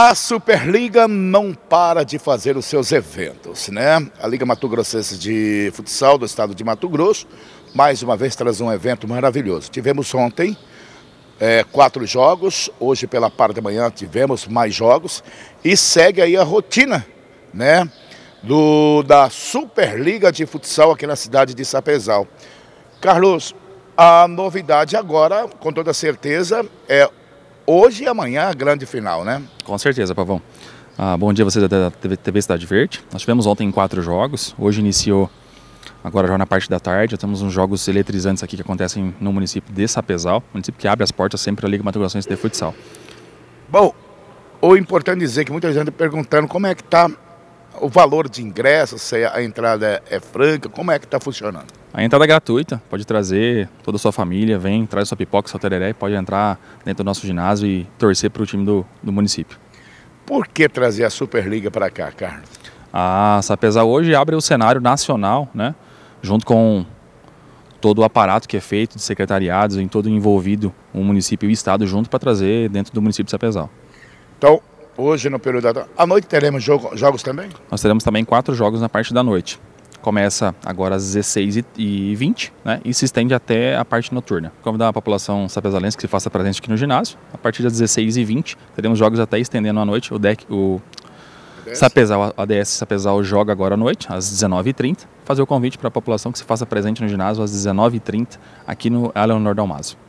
A Superliga não para de fazer os seus eventos, né? A Liga Mato Grossense de Futsal do estado de Mato Grosso, mais uma vez traz um evento maravilhoso. Tivemos ontem é, quatro jogos, hoje pela parte da manhã tivemos mais jogos e segue aí a rotina, né? Do, da Superliga de Futsal aqui na cidade de Sapezal. Carlos, a novidade agora, com toda certeza, é hoje e amanhã a grande final, né? Com certeza, Pavão. Ah, bom dia, vocês da TV, TV Cidade Verde. Nós tivemos ontem quatro jogos, hoje iniciou agora já na parte da tarde. Já temos uns jogos eletrizantes aqui que acontecem no município de Sapezal, município que abre as portas sempre para a Liga Mato de Futsal. Bom, o importante é dizer que muita gente perguntando como é que está o valor de ingresso, se a entrada é, é franca, como é que está funcionando? A entrada é gratuita, pode trazer toda a sua família, vem, traz sua pipoca, seu tereré, pode entrar dentro do nosso ginásio e torcer para o time do, do município. Por que trazer a Superliga para cá, Carlos? A ah, Sapezal hoje abre o cenário nacional, né? junto com todo o aparato que é feito de secretariados, em todo envolvido o um município e o estado junto para trazer dentro do município de Sapezal. Então, hoje no período da À noite teremos jogo, jogos também? Nós teremos também quatro jogos na parte da noite. Começa agora às 16h20 né, e se estende até a parte noturna. Convidar a população sapesalense que se faça presente aqui no ginásio. A partir das 16h20 teremos jogos até estendendo à noite. O deck, o ADS? Sapezal, ADS Sapezal joga agora à noite, às 19h30. Fazer o convite para a população que se faça presente no ginásio às 19h30 aqui no Eleanor Dalmaso.